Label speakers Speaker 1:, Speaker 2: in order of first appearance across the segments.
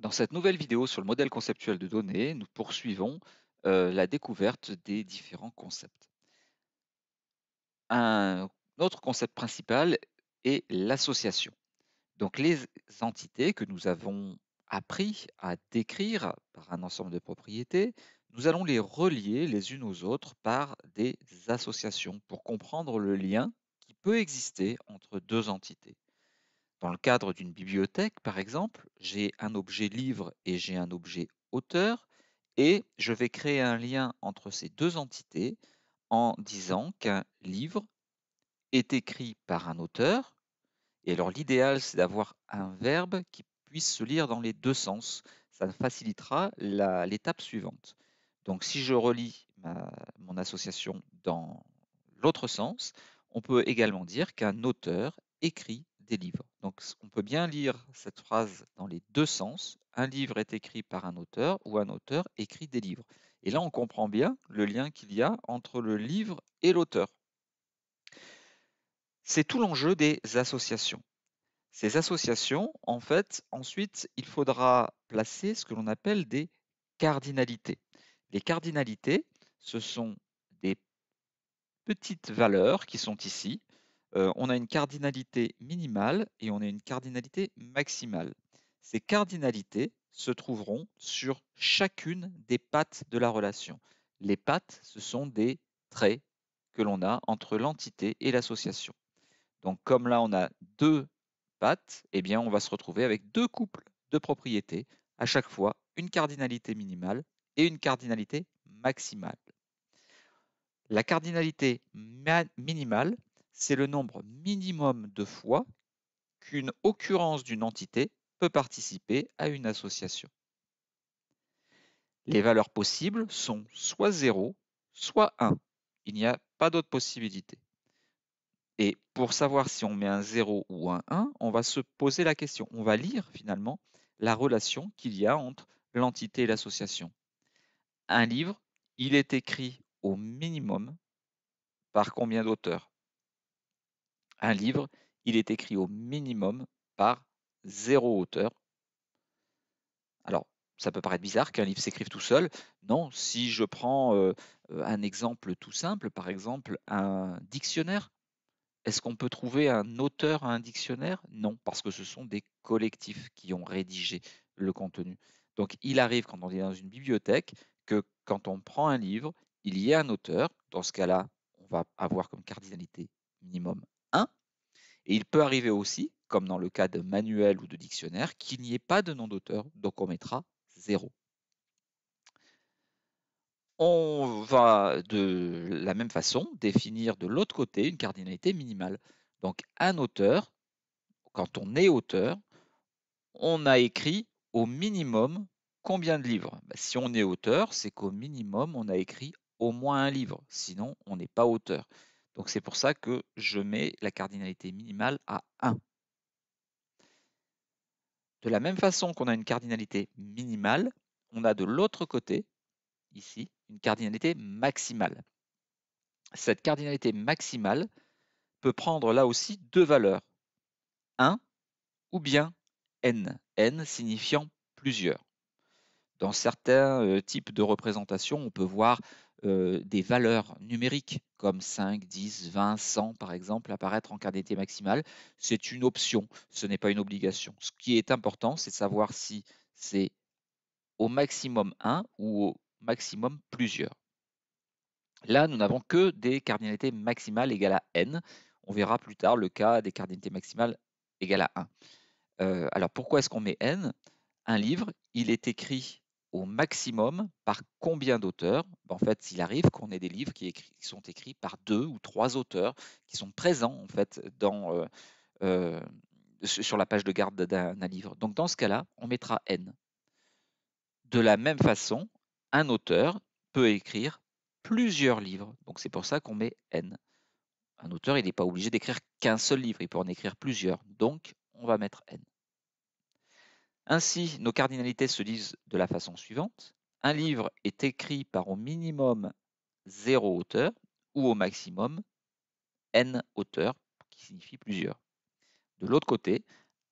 Speaker 1: Dans cette nouvelle vidéo sur le modèle conceptuel de données, nous poursuivons euh, la découverte des différents concepts. Un autre concept principal est l'association. Donc les entités que nous avons appris à décrire par un ensemble de propriétés, nous allons les relier les unes aux autres par des associations pour comprendre le lien qui peut exister entre deux entités. Dans le cadre d'une bibliothèque, par exemple, j'ai un objet livre et j'ai un objet auteur, et je vais créer un lien entre ces deux entités en disant qu'un livre est écrit par un auteur. Et alors l'idéal, c'est d'avoir un verbe qui puisse se lire dans les deux sens. Ça facilitera l'étape suivante. Donc si je relis mon association dans l'autre sens, on peut également dire qu'un auteur écrit livres. Donc on peut bien lire cette phrase dans les deux sens. Un livre est écrit par un auteur ou un auteur écrit des livres. Et là, on comprend bien le lien qu'il y a entre le livre et l'auteur. C'est tout l'enjeu des associations. Ces associations, en fait, ensuite, il faudra placer ce que l'on appelle des cardinalités. Les cardinalités, ce sont des petites valeurs qui sont ici, euh, on a une cardinalité minimale et on a une cardinalité maximale. Ces cardinalités se trouveront sur chacune des pattes de la relation. Les pattes, ce sont des traits que l'on a entre l'entité et l'association. Donc comme là on a deux pattes, eh bien on va se retrouver avec deux couples de propriétés, à chaque fois une cardinalité minimale et une cardinalité maximale. La cardinalité minimale, c'est le nombre minimum de fois qu'une occurrence d'une entité peut participer à une association. Les valeurs possibles sont soit 0, soit 1. Il n'y a pas d'autre possibilité. Et pour savoir si on met un 0 ou un 1, on va se poser la question. On va lire finalement la relation qu'il y a entre l'entité et l'association. Un livre, il est écrit au minimum par combien d'auteurs un livre, il est écrit au minimum par zéro auteur. Alors, ça peut paraître bizarre qu'un livre s'écrive tout seul. Non, si je prends euh, euh, un exemple tout simple, par exemple un dictionnaire, est-ce qu'on peut trouver un auteur à un dictionnaire Non, parce que ce sont des collectifs qui ont rédigé le contenu. Donc il arrive quand on est dans une bibliothèque que quand on prend un livre, il y a un auteur. Dans ce cas-là, on va avoir comme cardinalité minimum 1. Et il peut arriver aussi, comme dans le cas de manuel ou de dictionnaire, qu'il n'y ait pas de nom d'auteur, donc on mettra 0. On va de la même façon définir de l'autre côté une cardinalité minimale. Donc un auteur, quand on est auteur, on a écrit au minimum combien de livres bah, Si on est auteur, c'est qu'au minimum, on a écrit au moins un livre, sinon on n'est pas auteur. Donc c'est pour ça que je mets la cardinalité minimale à 1. De la même façon qu'on a une cardinalité minimale, on a de l'autre côté, ici, une cardinalité maximale. Cette cardinalité maximale peut prendre là aussi deux valeurs, 1 ou bien n, n signifiant plusieurs. Dans certains euh, types de représentations, on peut voir euh, des valeurs numériques comme 5, 10, 20, 100 par exemple apparaître en cardinalité maximale. c'est une option, ce n'est pas une obligation. Ce qui est important, c'est de savoir si c'est au maximum 1 ou au maximum plusieurs. Là, nous n'avons que des cardinalités maximales égales à n. On verra plus tard le cas des cardinalités maximales égales à 1. Euh, alors pourquoi est-ce qu'on met n Un livre, il est écrit au maximum par combien d'auteurs ben, En fait, il arrive qu'on ait des livres qui, sont écrits par deux ou trois auteurs qui sont présents en fait euh, euh, sur la page de garde d'un livre. Donc dans ce cas-là, on mettra n. De la même façon, un auteur peut écrire plusieurs livres. Donc c'est pour ça qu'on met n. Un auteur, il n'est pas obligé d'écrire qu'un seul livre, il peut en écrire plusieurs. Donc on va mettre n. Ainsi, nos cardinalités se disent de la façon suivante. Un livre est écrit par au minimum zéro auteur ou au maximum n auteurs, qui signifie plusieurs. De l'autre côté,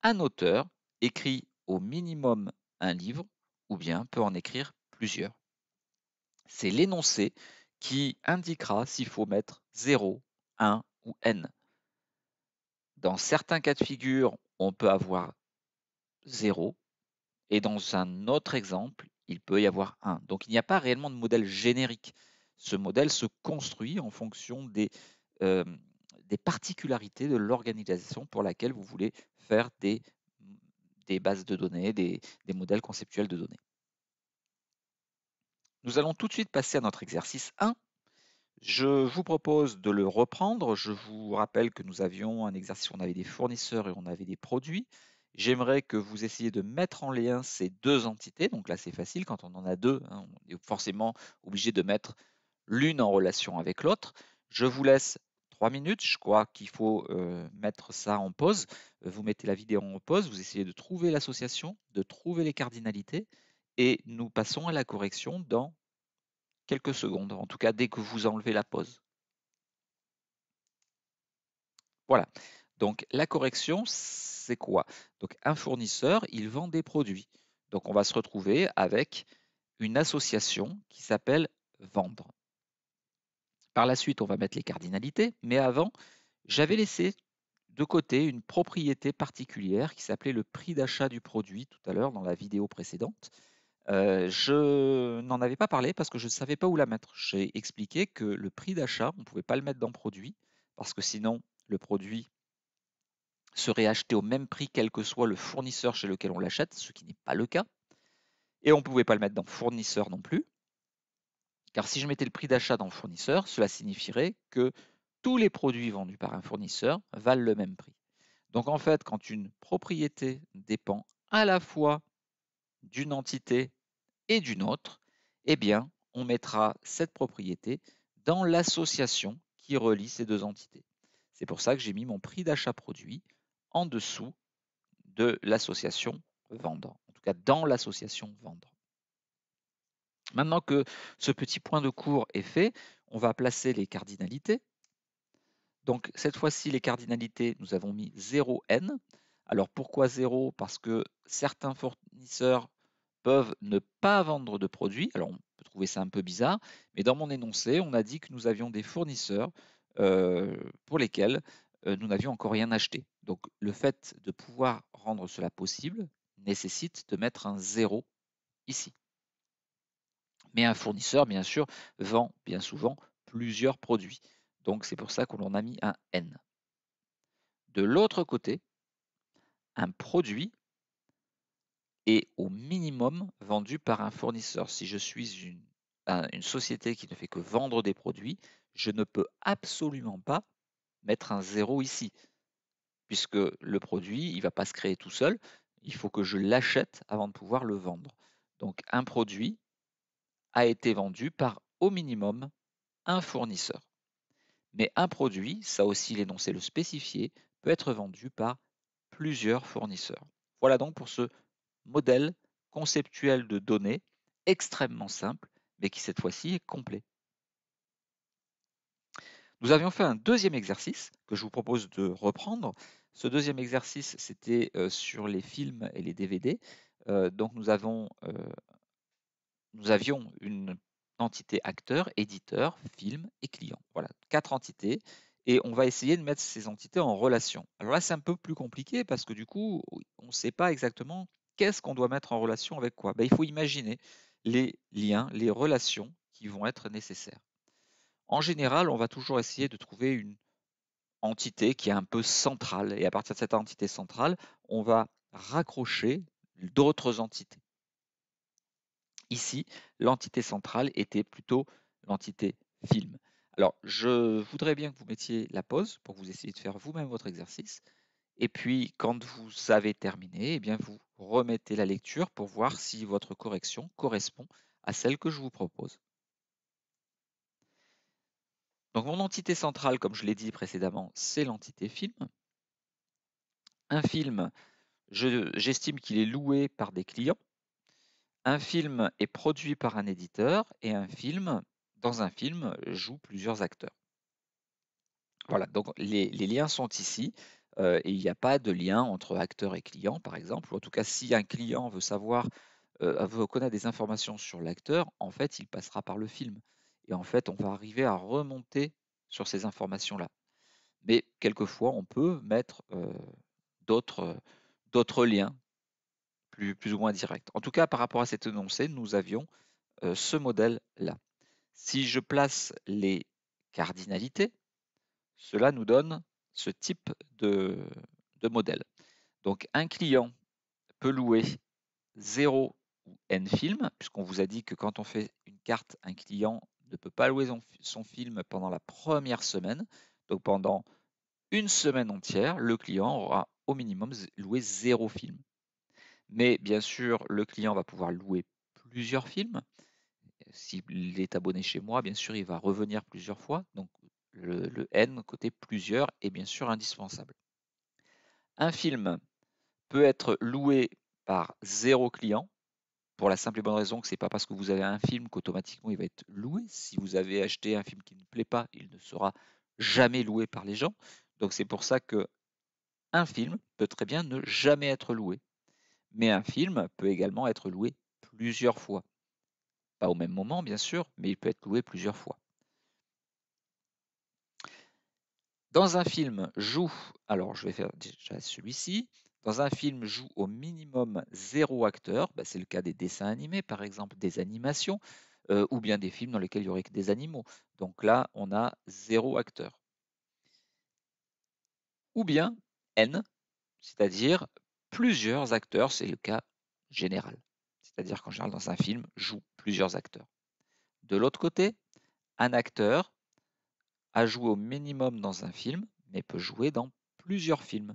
Speaker 1: un auteur écrit au minimum un livre ou bien peut en écrire plusieurs. C'est l'énoncé qui indiquera s'il faut mettre 0, 1 ou n. Dans certains cas de figure, on peut avoir 0 et dans un autre exemple, il peut y avoir un. Donc il n'y a pas réellement de modèle générique. Ce modèle se construit en fonction des, particularités de l'organisation pour laquelle vous voulez faire des, bases de données, des, des modèles conceptuels de données. Nous allons tout de suite passer à notre exercice 1. Je vous propose de le reprendre. Je vous rappelle que nous avions un exercice où on avait des fournisseurs et on avait des produits. J'aimerais que vous essayiez de mettre en lien ces deux entités. Donc là, c'est facile, quand on en a deux, hein, on est forcément obligé de mettre l'une en relation avec l'autre. Je vous laisse trois minutes. Je crois qu'il faut euh, mettre ça en pause. Vous mettez la vidéo en pause, vous essayez de trouver l'association, de trouver les cardinalités, et nous passons à la correction dans quelques secondes, en tout cas dès que vous enlevez la pause. Voilà. Donc la correction, c'est quoi Donc un fournisseur, il vend des produits. Donc on va se retrouver avec une association qui s'appelle vendre. Par la suite, on va mettre les cardinalités, mais avant, j'avais laissé de côté une propriété particulière qui s'appelait le prix d'achat du produit tout à l'heure dans la vidéo précédente. Euh, je n'en avais pas parlé parce que je ne savais pas où la mettre. J'ai expliqué que le prix d'achat, on ne pouvait pas le mettre dans produit parce que sinon le produit serait acheté au même prix quel que soit le fournisseur chez lequel on l'achète, ce qui n'est pas le cas. Et on ne pouvait pas le mettre dans fournisseur non plus, car si je mettais le prix d'achat dans fournisseur, cela signifierait que tous les produits vendus par un fournisseur valent le même prix. Donc en fait, quand une propriété dépend à la fois d'une entité et d'une autre, eh bien, on mettra cette propriété dans l'association qui relie ces deux entités. C'est pour ça que j'ai mis mon prix d'achat produit en dessous de l'association vendre, en tout cas dans l'association vendre. Maintenant que ce petit point de cours est fait, on va placer les cardinalités. Donc cette fois-ci, les cardinalités, nous avons mis 0N. Alors pourquoi 0 Parce que certains fournisseurs peuvent ne pas vendre de produits. Alors on peut trouver ça un peu bizarre, mais dans mon énoncé, on a dit que nous avions des fournisseurs euh, pour lesquels euh, nous n'avions encore rien acheté. Donc le fait de pouvoir rendre cela possible nécessite de mettre un zéro ici. Mais un fournisseur, bien sûr, vend bien souvent plusieurs produits. Donc c'est pour ça qu'on en a mis un N. De l'autre côté, un produit est au minimum vendu par un fournisseur. Si je suis une, une société qui ne fait que vendre des produits, je ne peux absolument pas mettre un zéro ici, puisque le produit, il ne va pas se créer tout seul, il faut que je l'achète avant de pouvoir le vendre. Donc un produit a été vendu par au minimum un fournisseur. Mais un produit, ça aussi l'énoncé le spécifié, peut être vendu par plusieurs fournisseurs. Voilà donc pour ce modèle conceptuel de données extrêmement simple, mais qui cette fois-ci est complet. Nous avions fait un deuxième exercice que je vous propose de reprendre. Ce deuxième exercice, c'était euh, sur les films et les DVD. Euh, donc nous, avons, euh, nous avions une entité acteur, éditeur, film et client. Voilà, quatre entités. Et on va essayer de mettre ces entités en relation. Alors là, c'est un peu plus compliqué parce que du coup, on ne sait pas exactement qu'est-ce qu'on doit mettre en relation avec quoi. Ben, il faut imaginer les liens, les relations qui vont être nécessaires. En général, on va toujours essayer de trouver une entité qui est un peu centrale. Et à partir de cette entité centrale, on va raccrocher d'autres entités. Ici, l'entité centrale était plutôt l'entité film. Alors, je voudrais bien que vous mettiez la pause pour que vous essayiez de faire vous-même votre exercice. Et puis, quand vous avez terminé, eh bien, vous remettez la lecture pour voir si votre correction correspond à celle que je vous propose. Donc mon entité centrale, comme je l'ai dit précédemment, c'est l'entité film. Un film, j'estime qu'il est loué par des clients. Un film est produit par un éditeur et un film, dans un film, joue plusieurs acteurs. Voilà, donc les, liens sont ici euh, et il n'y a pas de lien entre acteur et client, par exemple. Ou en tout cas, si un client veut savoir, euh, veut connaître des informations sur l'acteur, en fait, il passera par le film. Et en fait, on va arriver à remonter sur ces informations-là. Mais quelquefois, on peut mettre d'autres, liens plus, ou moins directs. En tout cas, par rapport à cet énoncé, nous avions ce modèle-là. Si je place les cardinalités, cela nous donne ce type de, de modèle. Donc un client peut louer 0 ou n films, puisqu'on vous a dit que quand on fait une carte, un client ne peut pas louer son, film pendant la première semaine. Donc pendant une semaine entière, le client aura au minimum loué zéro film. Mais bien sûr, le client va pouvoir louer plusieurs films. S'il est abonné chez moi, bien sûr, il va revenir plusieurs fois. Donc le N côté plusieurs est bien sûr indispensable. Un film peut être loué par zéro client pour la simple et bonne raison que c'est pas parce que vous avez un film qu'automatiquement il va être loué. Si vous avez acheté un film qui ne plaît pas, il ne sera jamais loué par les gens. Donc c'est pour ça que un film peut très bien ne jamais être loué, mais un film peut également être loué plusieurs fois. Pas au même moment bien sûr, mais il peut être loué plusieurs fois. Dans un film joue, alors je vais faire déjà celui-ci, dans un film joue au minimum zéro acteur, bah, c'est le cas des dessins animés par exemple, des animations, euh, ou bien des films dans lesquels il y aurait que des animaux. Donc là, on a zéro acteur. Ou bien N, c'est-à-dire plusieurs acteurs, c'est le cas général. C'est-à-dire qu'en général, dans un film, joue plusieurs acteurs. De l'autre côté, un acteur a joué au minimum dans un film, mais peut jouer dans plusieurs films.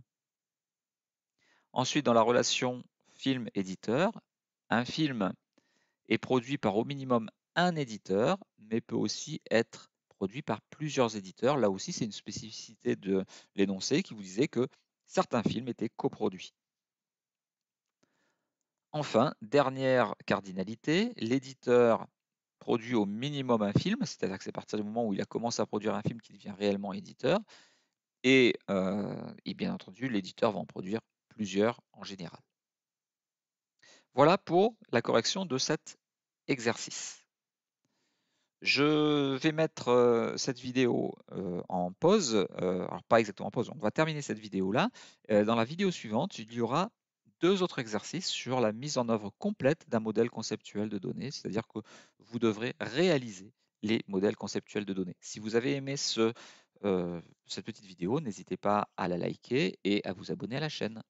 Speaker 1: Ensuite, dans la relation film-éditeur, un film est produit par au minimum un éditeur, mais peut aussi être produit par plusieurs éditeurs. Là aussi, c'est une spécificité de l'énoncé qui vous disait que certains films étaient coproduits. Enfin, dernière cardinalité, l'éditeur produit au minimum un film, c'est-à-dire que c'est à partir du moment où il a commencé à produire un film qu'il devient réellement éditeur, et, euh, et bien entendu, l'éditeur va en produire en général. Voilà pour la correction de cet exercice. Je vais mettre euh, cette vidéo euh, en pause, euh, alors pas exactement en pause, on va terminer cette vidéo-là. dans la vidéo suivante, il y aura deux autres exercices sur la mise en œuvre complète d'un modèle conceptuel de données, c'est-à-dire que vous devrez réaliser les modèles conceptuels de données. Si vous avez aimé ce, cette petite vidéo, n'hésitez pas à la liker et à vous abonner à la chaîne.